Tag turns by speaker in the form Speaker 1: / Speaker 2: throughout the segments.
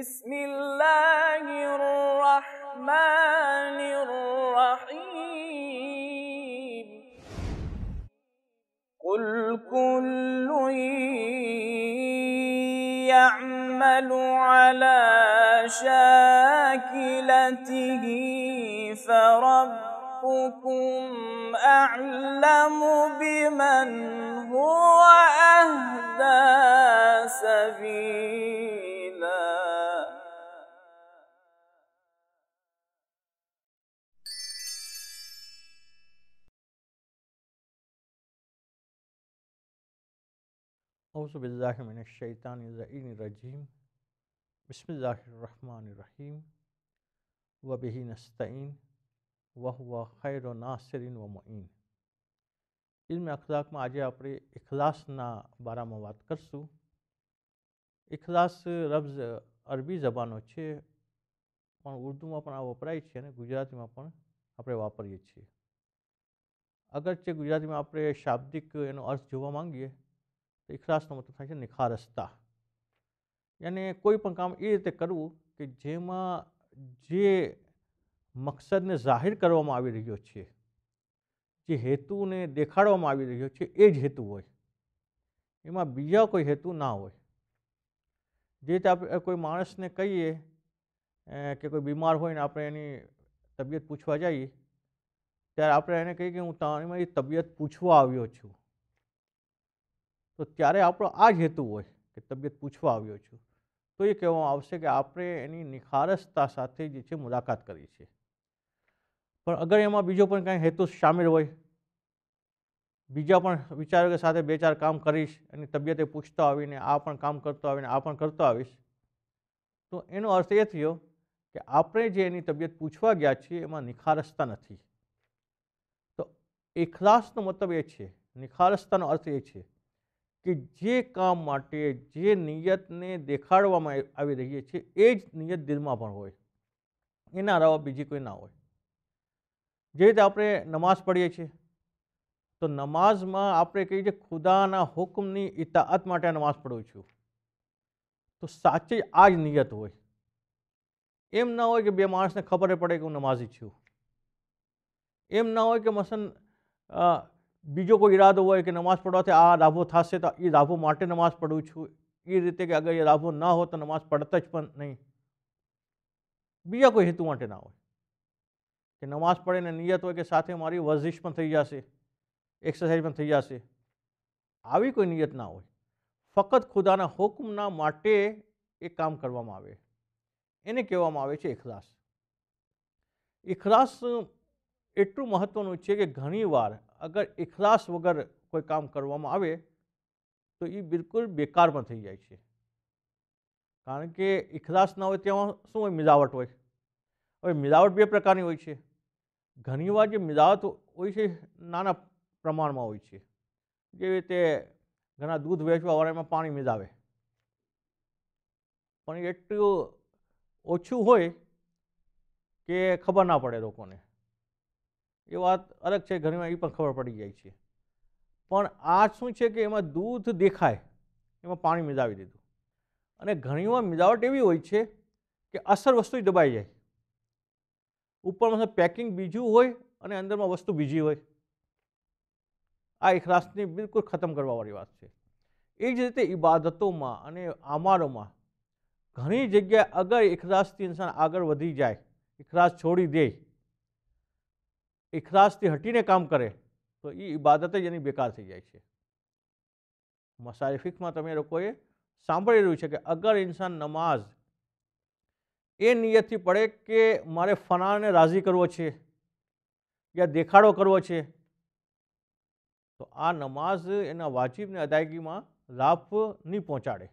Speaker 1: بسم الله الرحمن الرحيم قل كل يعمل على شاكلته فربكم أعلم بمن هو أهدى سبيلا अज़बिल्लाशैतानरजीम बसमीम वबी नस्तीन वह व खैर नासरीन व मोइन ઇલ્મ અખલાકમાં આજે આપણે ઇખલાસના બારામાં વાત કરશું ઇખલાસ રબ્ઝ અરબી જબાનો છે પણ ઉર્દુમાં પણ આ વપરાય છે અને ગુજરાતીમાં પણ આપણે વાપરીએ છીએ અગર છે ગુજરાતીમાં આપણે શાબ્દિક એનો અર્થ જોવા માંગીએ તો ઇખલાસનો મતલબ થાય છે નિખારસતા અને કોઈ પણ કામ એ રીતે કરવું કે જેમાં જે મકસદને જાહેર કરવામાં આવી રહ્યો છે જે હેતુને દેખાડવામાં આવી રહ્યો છે એ જ હેતુ હોય એમાં બીજા કોઈ હેતુ ના હોય જે રીતે આપણે કોઈ માણસને કહીએ કે કોઈ બીમાર હોય ને આપણે એની તબિયત પૂછવા જઈએ ત્યારે આપણે એને કહીએ કે હું તમારી મારી તબિયત પૂછવા આવ્યો છું તો ત્યારે આપણો આ જ હેતુ હોય કે તબિયત પૂછવા આવ્યો છું તો એ કહેવામાં આવશે કે આપણે એની નિખારસતા સાથે જે છે મુલાકાત કરી છે પણ અગર એમાં બીજો પણ કાંઈ હેતુ સામેલ હોય બીજા પણ વિચારો કે સાથે બે ચાર કામ કરીશ એની તબિયતે પૂછતો આવીને આ પણ કામ કરતો આવીને આ પણ કરતો આવીશ તો એનો અર્થ એ થયો કે આપણે જે એની તબિયત પૂછવા ગયા છીએ એમાં નિખારસતા નથી તો ઇખલાસનો મતલબ એ છે નિખારસતાનો અર્થ એ છે કે જે કામ માટે જે નિયતને દેખાડવામાં આવી રહીએ છીએ એ જ નિયત દિલમાં પણ હોય એના અલાવા બીજી કોઈ ના હોય જે રીતે આપણે નમાઝ પઢીએ છીએ તો નમાઝમાં આપણે કહીએ છીએ ખુદાના હુકમની ઇતાઅત માટે નમાઝ પઢું છું તો સાચે આ જ નિયત હોય એમ ના હોય કે બે માણસને ખબર પડે કે હું નમાઝી છું એમ ના હોય કે મસન બીજો કોઈ ઈરાદો હોય કે નમાઝ પઢવાથી આ લાભો થશે તો એ લાભો માટે નમાઝ પઢું છું એ રીતે કે અગર એ લાભો ના હોય તો નમાઝ પડતા જ પણ નહીં બીજા કોઈ હેતુ માટે ના હોય કે નમાઝ પડે ને નિયત હોય કે સાથે મારી વર્ઝિશ પણ થઈ જશે એક્સરસાઇઝ પણ થઈ જશે આવી કોઈ નિયત ના હોય ફક્ત ખુદાના હુકમના માટે એ કામ કરવામાં આવે એને કહેવામાં આવે છે ઇખલાસ ઇખલાસ એટલું મહત્ત્વનું છે કે ઘણીવાર અગર ઇખલાસ વગર કોઈ કામ કરવામાં આવે તો એ બિલકુલ બેકારમાં થઈ જાય છે કારણ કે ઇખલાસ ના હોય તેમાં શું હોય મિલાવટ હોય હવે મિલાવટ બે પ્રકારની હોય છે ઘણીવાર જે મિલાવટ હોય છે નાના પ્રમાણમાં હોય છે જેવી રીતે ઘણા દૂધ વેચવાવાળા એમાં પાણી મિલાવે પણ એટલું ઓછું હોય કે ખબર ના પડે લોકોને એ વાત અલગ છે ઘણીવાર એ પણ ખબર પડી જાય છે પણ આ શું છે કે એમાં દૂધ દેખાય એમાં પાણી મિલાવી દીધું અને ઘણીવાર મિલાવટ એવી હોય છે કે અસર વસ્તુ દબાઈ જાય ઉપરમાં પેકિંગ બીજું હોય અને અંદરમાં વસ્તુ બીજી હોય આ ઇખલાસની બિલકુલ ખતમ કરવાવાળી વાત છે એ જ રીતે ઇબાદતોમાં અને આમારોમાં ઘણી જગ્યાએ અગર ઇખલાસથી ઇન્સાન આગળ વધી જાય ઇખલાસ છોડી દે ઇખલાસથી હટીને કામ કરે તો એ ઇબાદત જ એની બેકાર થઈ જાય છે મસારિફિકમાં તમે લોકોએ સાંભળી રહ્યું છે કે અગર ઇન્સાન નમાઝ એ નિયતથી પડે કે મારે ફનાને રાજી કરવો છે યા દેખાડો કરવો છે તો આ નમાઝ એના વાજિબની અદાયગીમાં લાભ નહીં પહોંચાડે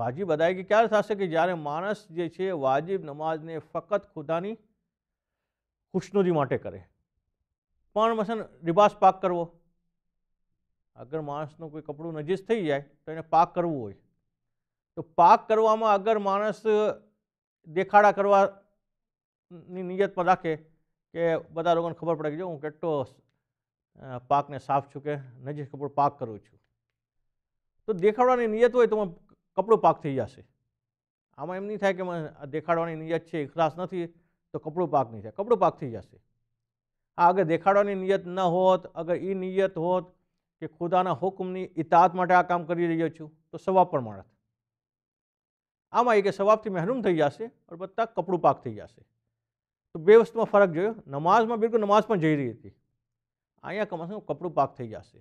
Speaker 1: વાજિબ અદાયગી ક્યારે થશે કે જ્યારે માણસ જે છે વાજિબ નમાઝને ફક્ત ખુદાની ખુશનુદી માટે કરે પણ મસન રિબાસ પાક કરવો અગર માણસનું કોઈ કપડું નજીસ થઈ જાય તો એને પાક કરવું હોય તો પાક કરવામાં અગર માણસ દેખાડા કરવાની નિયતમાં રાખે કે બધા લોકોને ખબર પડે કે જો હું કેટલો પાકને સાફ છું કે નજીસ કપડું પાક કરું છું તો દેખાડવાની નિયત હોય તો કપડું પાક થઈ જશે આમાં એમ નહીં થાય કે દેખાડવાની નિયત છે ઇખલાસ નથી તો કપડું પાક નહીં થાય કપડું પાક થઈ જશે આ અગર દેખાડવાની નિયત ન હોત અગર એ નિયત હોત કે ખુદાના હુકમની ઇતાત માટે આ કામ કરી રહ્યો છું તો સવાબ પણ મળત આમાં એ કે સવાબથી મહેરૂમ થઈ જશે અલબત્તા કપડું પાક થઈ જશે તો બે વસ્તુમાં ફરક જોયો નમાઝમાં બિલકુલ નમાઝ પણ જઈ રહી હતી અહીંયા કમસે કપડું પાક થઈ જશે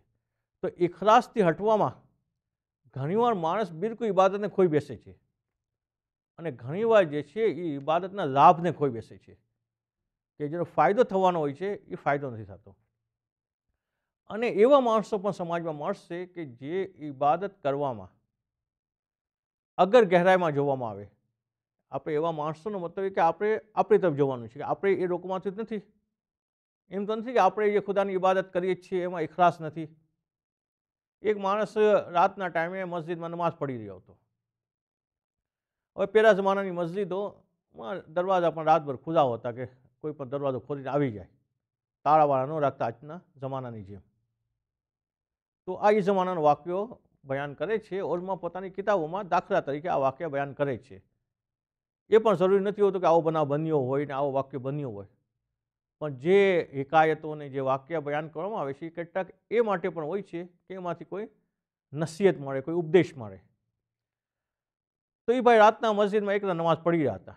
Speaker 1: તો ઇખલાસથી હટવામાં ઘણીવાર માણસ બિલકુલ ઇબાદતને ખોઈ બેસે છે અને ઘણીવાર જે છે એ ઇબાદતના લાભને ખોઈ બેસે છે કે જેનો ફાયદો થવાનો હોય છે એ ફાયદો નથી થતો અને એવા માણસો પણ સમાજમાં મળશે કે જે ઇબાદત કરવામાં અગર ગહેરાઈમાં જોવામાં આવે આપણે એવા માણસોનો મતલબ એ કે આપણે આપણી તરફ જોવાનું છે કે આપણે એ રોકમાંથી જ નથી એમ તો નથી કે આપણે જે ખુદાની ઇબાદત કરીએ છીએ એમાં ઇખલાસ નથી એક માણસ રાતના ટાઈમે મસ્જિદમાં નમાઝ પડી રહ્યો હતો હવે પહેલા જમાનાની મસ્જિદોમાં દરવાજા પણ રાતભર ખુદા હોતા કે કોઈ પણ દરવાજો ખોલીને આવી જાય તાળાવાળા ન રાખતા આજના જમાનાની જેમ તો આ એ જમાનાના વાક્યો બયાન કરે છે ઓલમાં પોતાની કિતાબોમાં દાખલા તરીકે આ વાક્ય બયાન કરે છે એ પણ જરૂરી નથી હોતું કે આવો બનાવ બન્યો હોય ને આવો વાક્ય બન્યો હોય પણ જે હિકાયતોને જે વાક્ય બયાન કરવામાં આવે છે એ કેટલાક એ માટે પણ હોય છે કે એમાંથી કોઈ નસીહત મળે કોઈ ઉપદેશ મળે તો એ ભાઈ રાતના મસ્જિદમાં એકલા નમાઝ પડી રહ્યા હતા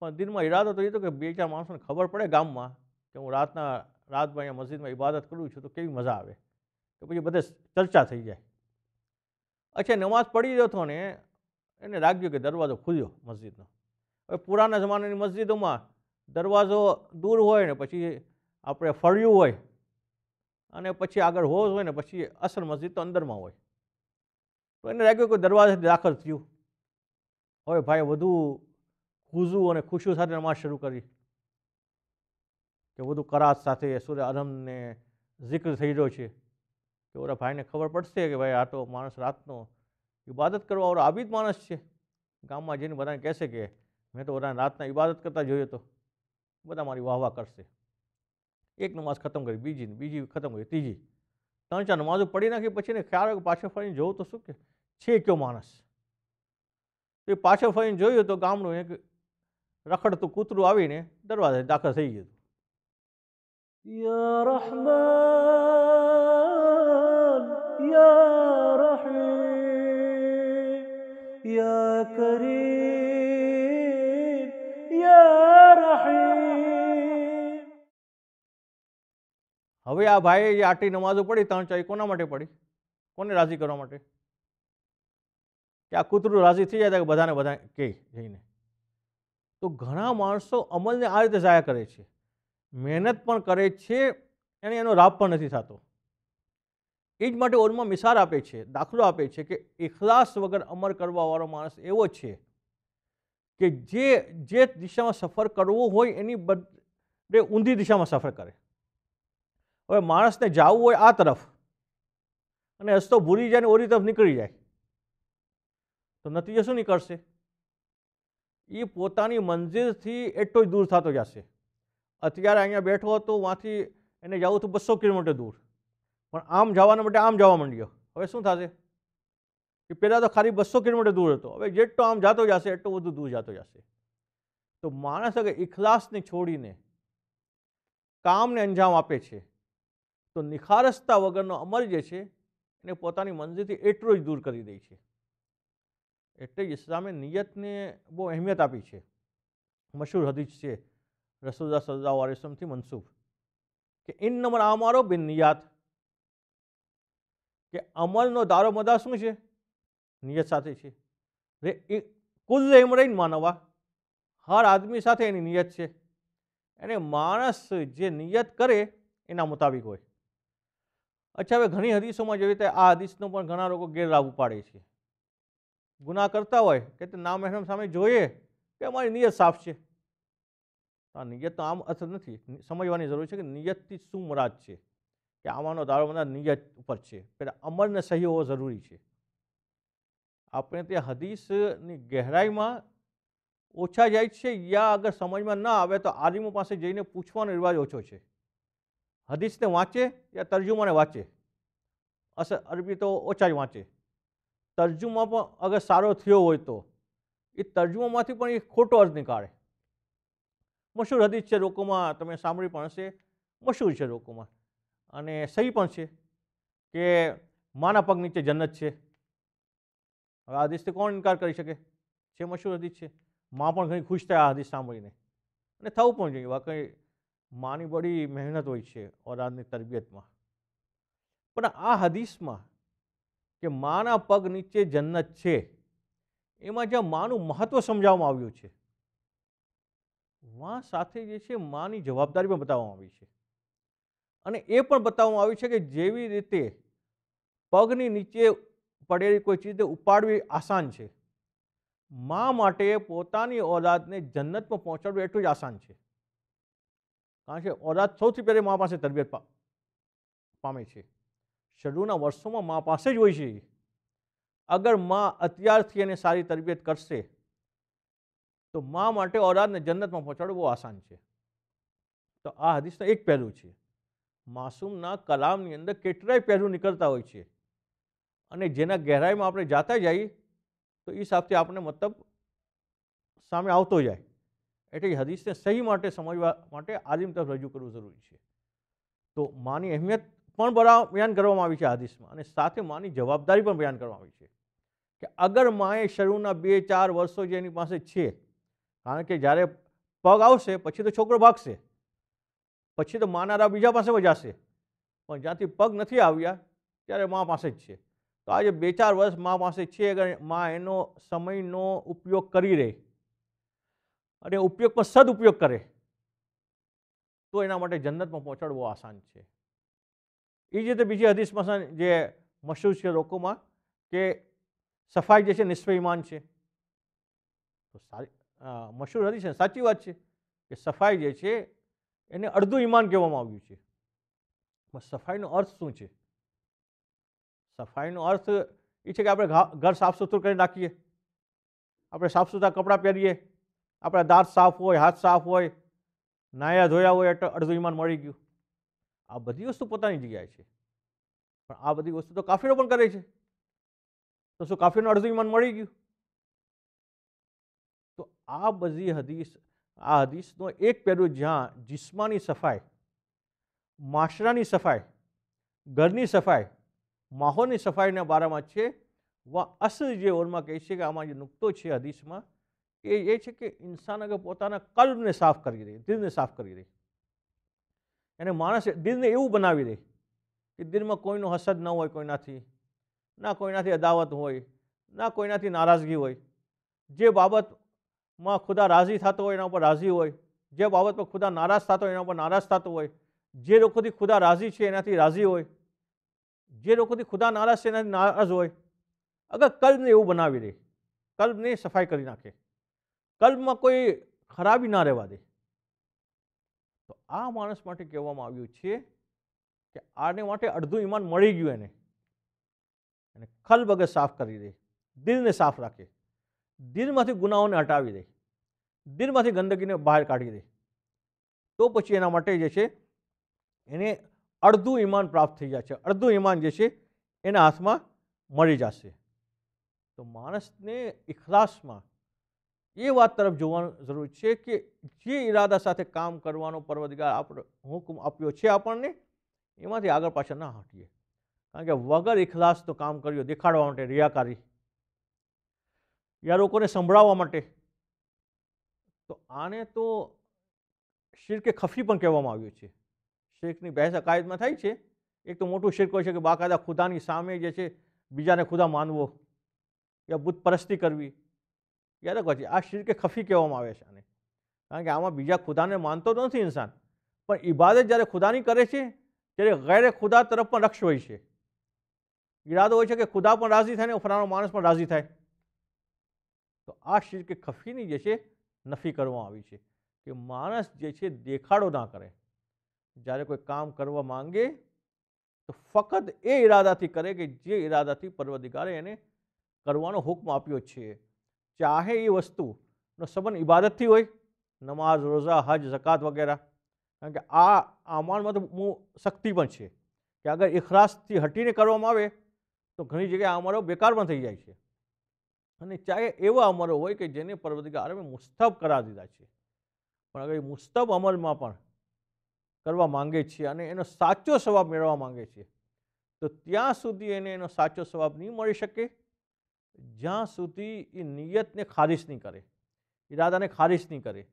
Speaker 1: પણ દિનમાં ઈરાદો તો એ તો કે બે ચાર માણસોને ખબર પડે ગામમાં કે હું રાતના રાતમાં અહીંયા મસ્જિદમાં ઇબાદત કરું છું તો કેવી મજા આવે કે પછી બધે ચર્ચા થઈ જાય અચ્છા નમાઝ પડી રહ્યો હતો ને એને લાગ્યું કે દરવાજો ખુલ્યો મસ્જિદનો હવે પુરાના જમાનાની મસ્જિદોમાં દરવાજો દૂર હોય ને પછી આપણે ફળ્યું હોય અને પછી આગળ હોશ હોય ને પછી અસલ મસ્જિદ તો અંદરમાં હોય તો એને લાગ્યું કે દરવાજેથી દાખલ થયું હવે ભાઈ વધુ ખુઝું અને ખુશીઓ સાથે નમાજ શરૂ કરી કે વધુ કરાત સાથે સૂર્ય આરમને જિક્ર થઈ રહ્યો છે કે ઓરા ભાઈને ખબર પડશે કે ભાઈ આ તો માણસ રાતનો ઇબાદત કરવા ઓરા આવી માણસ છે ગામમાં જઈને બધાને કહેશે કે મેં તો ઓરાને રાતના ઇબાદત કરતા જોયો તો બધા મારી વાહ વાહ કરશે એક નમાઝ ખતમ કરી બીજી બીજી ખતમ કરી ત્રીજી ત્રણ ચાર નમાજો પડી નાખી પછી ને ખ્યાલ પાછળ ફરીને જોઉં તો શું કે છે કયો માણસ એ પાછો ફરીને જોયું તો ગામનું એક રખડતું કૂતરું આવીને દરવાજે દાખલ થઈ ગયું યા રહમાન યા રહીમ હવે આ ભાઈએ આટલી નમાજો પડી ત્રણ ચાઈ કોના માટે પડી કોને રાજી કરવા માટે કે આ કૂતરું રાજી થઈ જાય કે બધાને બધા કહે જઈને તો ઘણા માણસો અમલને આ રીતે ઝાયા કરે છે મહેનત પણ કરે છે એને એનો લાભ પણ નથી થતો એ જ માટે ઓનમાં મિસાલ આપે છે દાખલો આપે છે કે ઇખલાસ વગર અમર કરવાવાળો માણસ એવો છે કે જે જે દિશામાં સફર કરવો હોય એની બધે ઊંધી દિશામાં સફર કરે હવે માણસને જવું હોય આ તરફ અને રસ્તો ભૂલી જાય ને ઓરી તરફ નીકળી જાય તો નથી શું નીકળશે એ પોતાની મંજિલથી એટલો જ દૂર થતો જશે અત્યારે અહીંયા બેઠો હતો વાંથી એને જવું હતું બસો કિલોમીટર દૂર પણ આમ જવાના માટે આમ જવા માંડ્યો હવે શું થશે એ પહેલાં તો ખાલી બસો કિલોમીટર દૂર હતો હવે જેટલો આમ જતો જશે એટલો બધું દૂર જતો જશે તો માણસ હવે ઇખલાસને છોડીને કામને અંજામ આપે છે તો નિખારસતા વગરનો અમર જે છે એને પોતાની મંજિલથી એટલો જ દૂર કરી દે છે એટલે ઇસ્લામે નિયતને બહુ અહેમિયત આપી છે મશહૂર હદીજ છે રસુલ્લા સરદા આલિસમથી મનસૂફ કે ઇન નંબર અમારો બિન નિયાત કે અમલનો દારો મદા શું છે નિયત સાથે છે રે એ કુલ ઇમરૈન માનવા હર આદમી સાથે એની નિયત છે એને માણસ જે નિયત કરે એના મુતાબિક હોય અચ્છા હવે ઘણી હદીસોમાં જેવી રીતે આ હદીસનો પણ ઘણા લોકો ગેરલાભ પાડે છે ગુના કરતા હોય કે તે નામ મહેરમ સામે જોઈએ કે અમારી નિયત સાફ છે આ નિયતનો આમ અસર નથી સમજવાની જરૂર છે કે નિયતથી શું મરાજ છે કે આમાંનો દારો બધા નિયત ઉપર છે પહેલાં અમરને સહી હોવો જરૂરી છે આપણે તે હદીસની ગહેરાઈમાં ઓછા જાય છે યા અગર સમજમાં ના આવે તો આલિમો પાસે જઈને પૂછવાનો રિવાજ ઓછો છે હદીસને વાંચે યા તર્જુમાને વાંચે અસર અરબી તો ઓછા જ વાંચે તર્જુમા પણ અગર સારો થયો હોય તો એ તર્જુમામાંથી પણ એ ખોટો અર્થ નીકાળે મશહૂર હદીસ છે લોકોમાં તમે સાંભળી પણ હશે મશહૂર છે લોકોમાં અને સહી પણ છે કે માના પગ નીચે જન્નત છે હવે આ હદીસથી કોણ ઇનકાર કરી શકે છે મશહૂર હદીશ છે મા પણ ઘણી ખુશ થાય આ હદીશ સાંભળીને અને થવું પણ જોઈએ વાકઈ માની બડી મહેનત હોય છે ઓલાદની તરબિયતમાં પણ આ હદીશમાં કે માના પગ નીચે જન્નત છે એમાં જ્યાં માનું મહત્ત્વ સમજાવવામાં આવ્યું છે મા સાથે જે છે માની જવાબદારી પણ બતાવવામાં આવી છે અને એ પણ બતાવવામાં આવ્યું છે કે જેવી રીતે પગની નીચે પડેલી કોઈ ચીજને ઉપાડવી આસાન છે મા માટે પોતાની ઓલાદને જન્નતમાં પહોંચાડવું એટલું જ આસાન છે કારણ કે ઓલાદ સૌથી પહેલાં મા પાસે તરબિયત પામે છે શરૂના વર્ષોમાં મા પાસે જ હોય છે અગર મા અત્યારથી એને સારી તરબિયત કરશે તો મા માટે ઓલાદને જન્નતમાં પહોંચાડવું બહુ આસાન છે તો આ હદીસના એક પહેલું છે માસૂમના કલામની અંદર કેટલાય પહેલું નીકળતા હોય છે અને જેના ગહેરાઈમાં આપણે જાતા જઈએ તો એ હિસાબથી આપણને મતલબ સામે આવતો જાય એટલે હદીસને સહી માટે સમજવા માટે આદિમ તરફ રજૂ કરવું જરૂરી છે તો માની અહેમિયત પણ બયાન કરવામાં આવી છે હાદીસમાં અને સાથે માની જવાબદારી પણ બયાન કરવામાં આવી છે કે અગર માએ શરૂના બે ચાર વર્ષો જે એની પાસે છે કારણ કે જ્યારે પગ આવશે પછી તો છોકરો ભાગશે પછી તો માનારા બીજા પાસે વજાશે પણ જ્યાંથી પગ નથી આવ્યા ત્યારે મા પાસે જ છે તો આજે બે ચાર વર્ષ મા પાસે છે અગર મા એનો સમયનો ઉપયોગ કરી રહે અને ઉપયોગમાં સદઉપયોગ કરે તો એના માટે જન્નતમાં પહોંચાડવો આસાન છે એ જ રીતે બીજી હદીસમાં જે મશહૂર છે લોકોમાં કે સફાઈ જે છે નિસ્વ છે તો સારી મશહૂર હદીસ છે સાચી વાત છે કે સફાઈ જે છે એને અડધું ઈમાન કહેવામાં આવ્યું છે સફાઈનો અર્થ શું છે સફાઈનો અર્થ એ છે કે આપણે ઘર સાફ સુથરું કરી નાખીએ આપણે સાફ સુથરા કપડાં પહેરીએ આપણા દાંત સાફ હોય હાથ સાફ હોય નાયા ધોયા હોય એટલે અડધું ઈમાન મળી ગયું આ બધી વસ્તુ પોતાની જગ્યાએ છે પણ આ બધી વસ્તુ તો કાફીરો પણ કરે છે તો શું કાફીરનું અડધું ઈમાન મળી ગયું તો આ બધી હદીસ આ હદીસનો એક પહેલું જ્યાં જિસ્માની સફાઈ માશરાની સફાઈ ઘરની સફાઈ માહોલની સફાઈના બારામાં છે વા અસલ જે ઓલમાં કહે છે કે આમાં જે નુકતો છે હદીસમાં એ એ છે કે ઇન્સાન અગર પોતાના કલ્બને સાફ કરી દે દિલને સાફ કરી દે એને માણસ દિલને એવું બનાવી દે કે દિલમાં કોઈનો હસદ ન હોય કોઈનાથી ના કોઈનાથી અદાવત હોય ના કોઈનાથી નારાજગી હોય જે બાબતમાં ખુદા રાજી થતો હોય એના ઉપર રાજી હોય જે બાબત પર ખુદા નારાજ થતો હોય એના ઉપર નારાજ થતો હોય જે લોકોથી ખુદા રાજી છે એનાથી રાજી હોય જે લોકોથી ખુદા નારાજ છે એનાથી નારાજ હોય અગર કલ્બને એવું બનાવી દે કલ્બને સફાઈ કરી નાખે કલ્બમાં કોઈ ખરાબી ના રહેવા દે આ માણસ માટે કહેવામાં આવ્યું છે કે આને માટે અડધું ઈમાન મળી ગયું એને અને બગર સાફ કરી દે દિલને સાફ રાખે દિલમાંથી ગુનાઓને હટાવી દે દિલમાંથી ગંદકીને બહાર કાઢી દે તો પછી એના માટે જે છે એને અડધું ઈમાન પ્રાપ્ત થઈ જાય છે અડધું ઈમાન જે છે એના હાથમાં મળી જશે તો માણસને ઇખલાસમાં એ વાત તરફ જોવાનું જરૂરી છે કે જે ઈરાદા સાથે કામ કરવાનો પરવદગાર આપણો હુકમ આપ્યો છે આપણને એમાંથી આગળ પાછળ ના હટીએ કારણ કે વગર તો કામ કર્યું દેખાડવા માટે રિયાકારી યા લોકોને સંભળાવવા માટે તો આને તો શિરકે ખફી પણ કહેવામાં આવ્યું છે શેખની બહેસ અકાયદમાં થાય છે એક તો મોટું શિર્ક હોય છે કે બાકાયદા ખુદાની સામે જે છે બીજાને ખુદા માનવો યા બુત કરવી યાદ છે આ શિરકે ખફી કહેવામાં આવે છે આને કારણ કે આમાં બીજા ખુદાને માનતો નથી ઇન્સાન પણ ઇબાદત જ્યારે ખુદાની કરે છે ત્યારે ગેરે ખુદા તરફ પણ રક્ષ હોય છે ઈરાદો હોય છે કે ખુદા પણ રાજી થાય ને ફરાનો માણસ પણ રાજી થાય તો આ શિરકે ખફીની જે છે નફી કરવામાં આવી છે કે માણસ જે છે દેખાડો ના કરે જ્યારે કોઈ કામ કરવા માંગે તો ફક્ત એ ઈરાદાથી કરે કે જે ઈરાદાથી પરવદિગારે એને કરવાનો હુકમ આપ્યો છે ચાહે એ વસ્તુનો સંબંધ ઇબાદતથી હોય નમાઝ રોઝા હજ ઝકાત વગેરે કારણ કે આ આમાનમાં તો શક્તિ પણ છે કે અગર ઇખલાસથી હટીને કરવામાં આવે તો ઘણી જગ્યાએ અમારો બેકાર પણ થઈ જાય છે અને ચાહે એવા અમારો હોય કે જેને પરવદગારે મુસ્તબ કરા દીધા છે પણ અગર એ મુસ્તબ અમલમાં પણ કરવા માંગે છે અને એનો સાચો સ્વાબ મેળવવા માંગે છે તો ત્યાં સુધી એને એનો સાચો સ્વભાવ નહીં મળી શકે જ્યાં સુધી એ નિયતને ખારિજ નહીં કરે ઈરાદાને ખારિજ નહીં કરે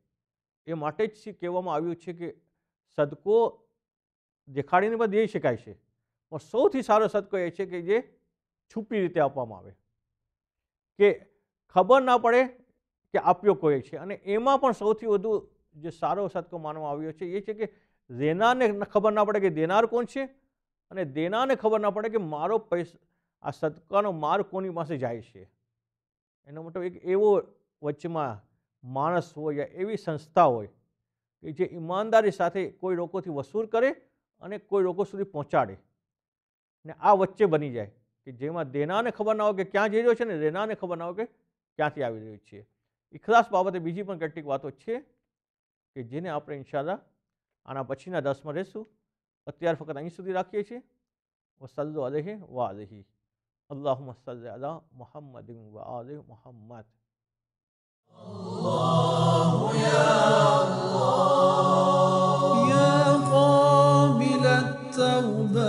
Speaker 1: એ માટે જ કહેવામાં આવ્યું છે કે સદકો દેખાડીને પણ દઈ શકાય છે પણ સૌથી સારો સદકો એ છે કે જે છુપી રીતે આપવામાં આવે કે ખબર ના પડે કે આપ્યો કોઈ છે અને એમાં પણ સૌથી વધુ જે સારો સદકો માનવામાં આવ્યો છે એ છે કે દેનારને ખબર ના પડે કે દેનાર કોણ છે અને દેનારને ખબર ના પડે કે મારો પૈસા આ સદકાનો માર કોની પાસે જાય છે એનો મતલબ એક એવો વચમાં માણસ હોય યા એવી સંસ્થા હોય કે જે ઈમાનદારી સાથે કોઈ લોકોથી વસૂલ કરે અને કોઈ લોકો સુધી પહોંચાડે ને આ વચ્ચે બની જાય કે જેમાં દેનાને ખબર ના હોય કે ક્યાં જઈ રહ્યો છે ને દેનાને ખબર ના હોય કે ક્યાંથી આવી રહ્યો છે ઇખલાસ બાબતે બીજી પણ કેટલીક વાતો છે કે જેને આપણે ઇન્શાલ્લાહ આના પછીના દસમાં રહેશું અત્યાર ફક્ત અહીં સુધી રાખીએ છીએ વસલ્લો અલેહે વા અલહી اللهم صل على محمد وآل محمد الله يا الله يا قابل التوبات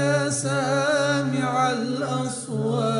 Speaker 1: يا سامع الأصوات